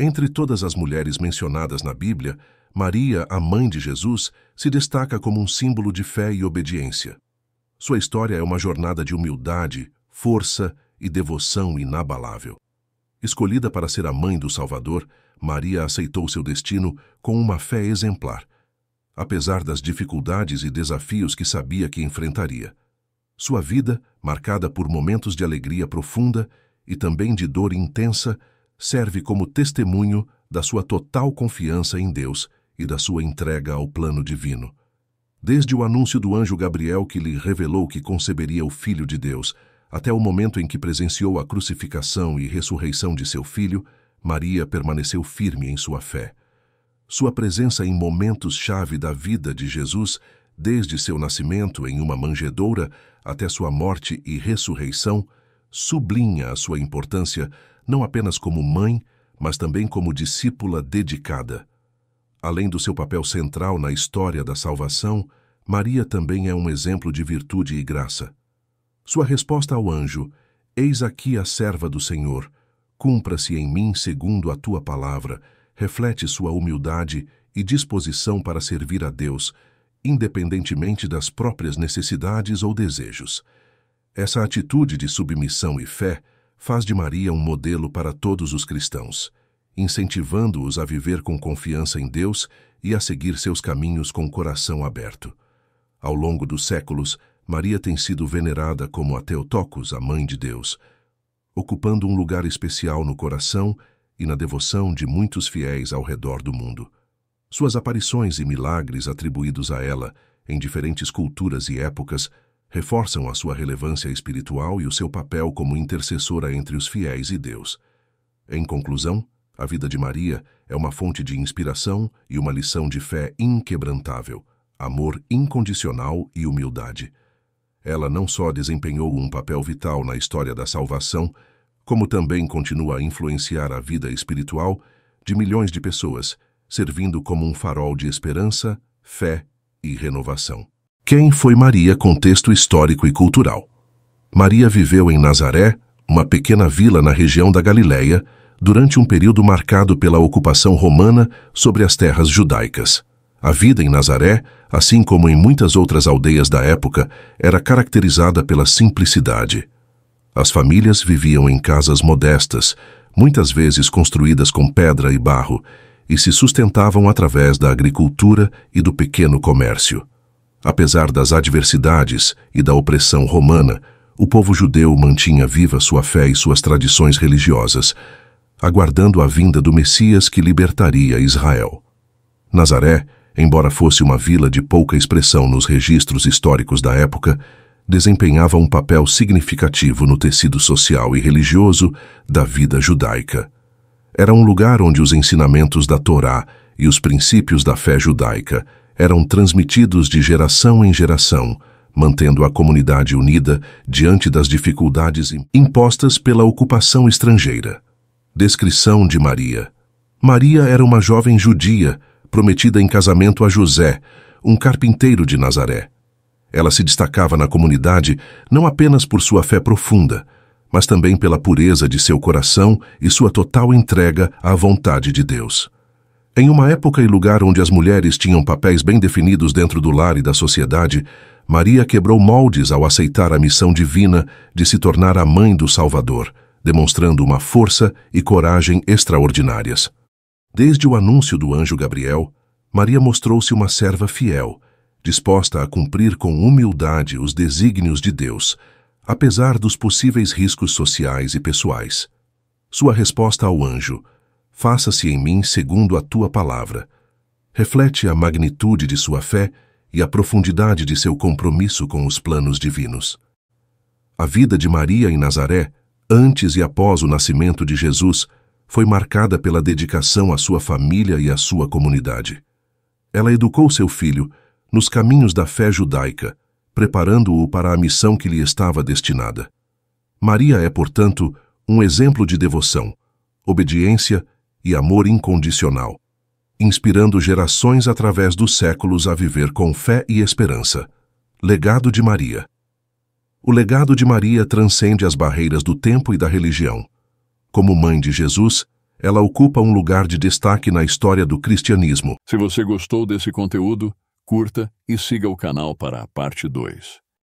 Entre todas as mulheres mencionadas na Bíblia, Maria, a mãe de Jesus, se destaca como um símbolo de fé e obediência. Sua história é uma jornada de humildade, força e devoção inabalável. Escolhida para ser a mãe do Salvador, Maria aceitou seu destino com uma fé exemplar, apesar das dificuldades e desafios que sabia que enfrentaria. Sua vida, marcada por momentos de alegria profunda e também de dor intensa, serve como testemunho da sua total confiança em Deus e da sua entrega ao plano divino. Desde o anúncio do anjo Gabriel que lhe revelou que conceberia o Filho de Deus, até o momento em que presenciou a crucificação e ressurreição de seu filho, Maria permaneceu firme em sua fé. Sua presença em momentos-chave da vida de Jesus, desde seu nascimento em uma manjedoura até sua morte e ressurreição, sublinha a sua importância não apenas como mãe, mas também como discípula dedicada. Além do seu papel central na história da salvação, Maria também é um exemplo de virtude e graça. Sua resposta ao anjo, Eis aqui a serva do Senhor, cumpra-se em mim segundo a tua palavra, reflete sua humildade e disposição para servir a Deus, independentemente das próprias necessidades ou desejos. Essa atitude de submissão e fé faz de Maria um modelo para todos os cristãos, incentivando-os a viver com confiança em Deus e a seguir seus caminhos com o coração aberto. Ao longo dos séculos, Maria tem sido venerada como a Teotocos, a Mãe de Deus, ocupando um lugar especial no coração e na devoção de muitos fiéis ao redor do mundo. Suas aparições e milagres atribuídos a ela, em diferentes culturas e épocas, reforçam a sua relevância espiritual e o seu papel como intercessora entre os fiéis e Deus. Em conclusão, a vida de Maria é uma fonte de inspiração e uma lição de fé inquebrantável, amor incondicional e humildade. Ela não só desempenhou um papel vital na história da salvação, como também continua a influenciar a vida espiritual de milhões de pessoas, servindo como um farol de esperança, fé e renovação. Quem foi Maria? Contexto histórico e cultural. Maria viveu em Nazaré, uma pequena vila na região da Galileia, durante um período marcado pela ocupação romana sobre as terras judaicas. A vida em Nazaré, assim como em muitas outras aldeias da época, era caracterizada pela simplicidade. As famílias viviam em casas modestas, muitas vezes construídas com pedra e barro, e se sustentavam através da agricultura e do pequeno comércio. Apesar das adversidades e da opressão romana, o povo judeu mantinha viva sua fé e suas tradições religiosas, aguardando a vinda do Messias que libertaria Israel. Nazaré, embora fosse uma vila de pouca expressão nos registros históricos da época, desempenhava um papel significativo no tecido social e religioso da vida judaica. Era um lugar onde os ensinamentos da Torá e os princípios da fé judaica eram transmitidos de geração em geração, mantendo a comunidade unida diante das dificuldades impostas pela ocupação estrangeira. Descrição de Maria. Maria era uma jovem judia, prometida em casamento a José, um carpinteiro de Nazaré. Ela se destacava na comunidade não apenas por sua fé profunda, mas também pela pureza de seu coração e sua total entrega à vontade de Deus. Em uma época e lugar onde as mulheres tinham papéis bem definidos dentro do lar e da sociedade, Maria quebrou moldes ao aceitar a missão divina de se tornar a mãe do Salvador, demonstrando uma força e coragem extraordinárias. Desde o anúncio do anjo Gabriel, Maria mostrou-se uma serva fiel, disposta a cumprir com humildade os desígnios de Deus, apesar dos possíveis riscos sociais e pessoais. Sua resposta ao anjo, faça-se em mim segundo a tua palavra. Reflete a magnitude de sua fé e a profundidade de seu compromisso com os planos divinos. A vida de Maria em Nazaré, antes e após o nascimento de Jesus, foi marcada pela dedicação à sua família e à sua comunidade. Ela educou seu filho nos caminhos da fé judaica, preparando-o para a missão que lhe estava destinada. Maria é, portanto, um exemplo de devoção, obediência e e amor incondicional, inspirando gerações através dos séculos a viver com fé e esperança. Legado de Maria. O legado de Maria transcende as barreiras do tempo e da religião. Como mãe de Jesus, ela ocupa um lugar de destaque na história do cristianismo. Se você gostou desse conteúdo, curta e siga o canal para a parte 2.